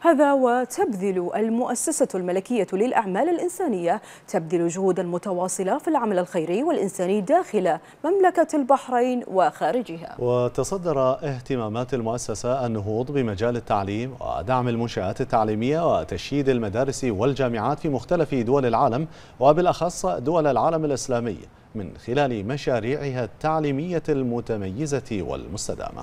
هذا وتبذل المؤسسة الملكية للأعمال الإنسانية تبذل جهودا متواصلة في العمل الخيري والإنساني داخل مملكة البحرين وخارجها وتصدر اهتمامات المؤسسة النهوض بمجال التعليم ودعم المنشآت التعليمية وتشييد المدارس والجامعات في مختلف دول العالم وبالأخص دول العالم الإسلامي من خلال مشاريعها التعليمية المتميزة والمستدامة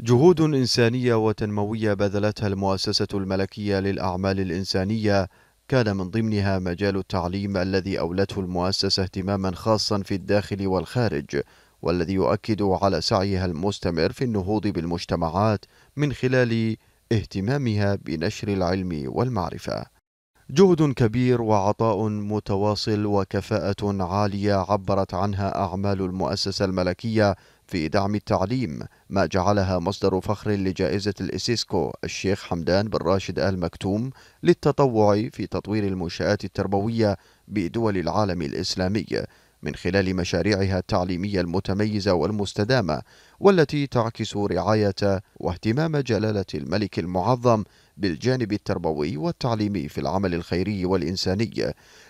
جهود إنسانية وتنموية بذلتها المؤسسة الملكية للأعمال الإنسانية كان من ضمنها مجال التعليم الذي أولته المؤسسة اهتماما خاصا في الداخل والخارج والذي يؤكد على سعيها المستمر في النهوض بالمجتمعات من خلال اهتمامها بنشر العلم والمعرفة جهد كبير وعطاء متواصل وكفاءة عالية عبرت عنها أعمال المؤسسة الملكية في دعم التعليم ما جعلها مصدر فخر لجائزة الإسيسكو الشيخ حمدان بن راشد آل مكتوم للتطوع في تطوير المنشآت التربوية بدول العالم الإسلامي من خلال مشاريعها التعليميه المتميزه والمستدامه والتي تعكس رعايه واهتمام جلاله الملك المعظم بالجانب التربوي والتعليمي في العمل الخيري والانساني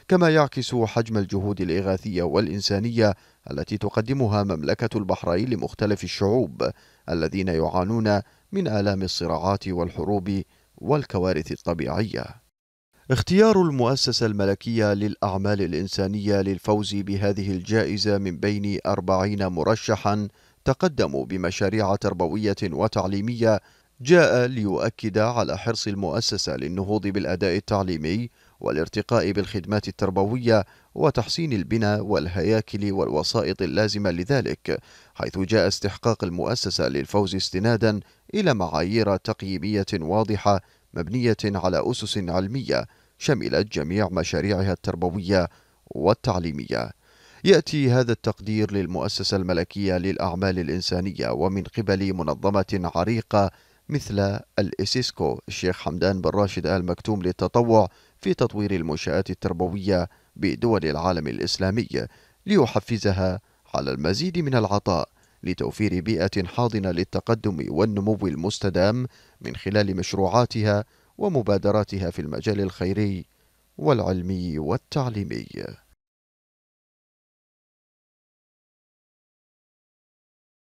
كما يعكس حجم الجهود الاغاثيه والانسانيه التي تقدمها مملكه البحرين لمختلف الشعوب الذين يعانون من الام الصراعات والحروب والكوارث الطبيعيه اختيار المؤسسة الملكية للأعمال الإنسانية للفوز بهذه الجائزة من بين أربعين مرشحا تقدموا بمشاريع تربوية وتعليمية جاء ليؤكد على حرص المؤسسة للنهوض بالأداء التعليمي والارتقاء بالخدمات التربوية وتحسين البنى والهياكل والوسائط اللازمة لذلك، حيث جاء استحقاق المؤسسة للفوز استنادا إلى معايير تقييمية واضحة مبنية على أسس علمية شملت جميع مشاريعها التربوية والتعليمية. يأتي هذا التقدير للمؤسسة الملكية للأعمال الإنسانية ومن قبل منظمة عريقة مثل الإسيسكو الشيخ حمدان بن راشد آل مكتوم للتطوع في تطوير المنشآت التربوية بدول العالم الإسلامي ليحفزها على المزيد من العطاء لتوفير بيئة حاضنة للتقدم والنمو المستدام من خلال مشروعاتها ومبادراتها في المجال الخيري والعلمي والتعليمي